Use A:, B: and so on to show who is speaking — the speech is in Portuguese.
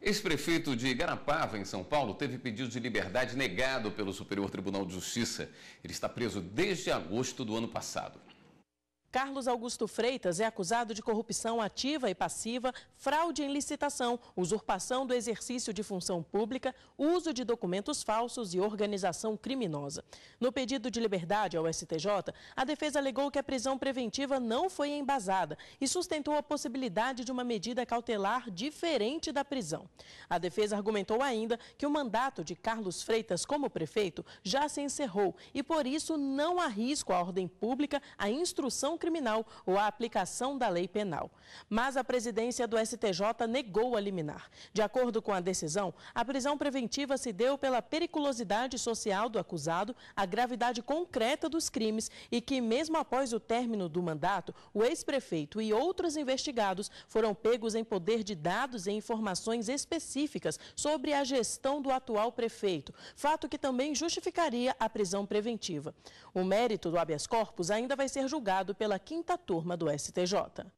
A: Ex-prefeito de Garapava, em São Paulo, teve pedido de liberdade negado pelo Superior Tribunal de Justiça. Ele está preso desde agosto do ano passado.
B: Carlos Augusto Freitas é acusado de corrupção ativa e passiva, fraude em licitação, usurpação do exercício de função pública, uso de documentos falsos e organização criminosa. No pedido de liberdade ao STJ, a defesa alegou que a prisão preventiva não foi embasada e sustentou a possibilidade de uma medida cautelar diferente da prisão. A defesa argumentou ainda que o mandato de Carlos Freitas como prefeito já se encerrou e, por isso, não há risco à ordem pública, à instrução criminal ou a aplicação da lei penal. Mas a presidência do STJ negou a liminar. De acordo com a decisão, a prisão preventiva se deu pela periculosidade social do acusado, a gravidade concreta dos crimes e que, mesmo após o término do mandato, o ex-prefeito e outros investigados foram pegos em poder de dados e informações específicas sobre a gestão do atual prefeito, fato que também justificaria a prisão preventiva. O mérito do habeas corpus ainda vai ser julgado pela pela quinta turma do STJ.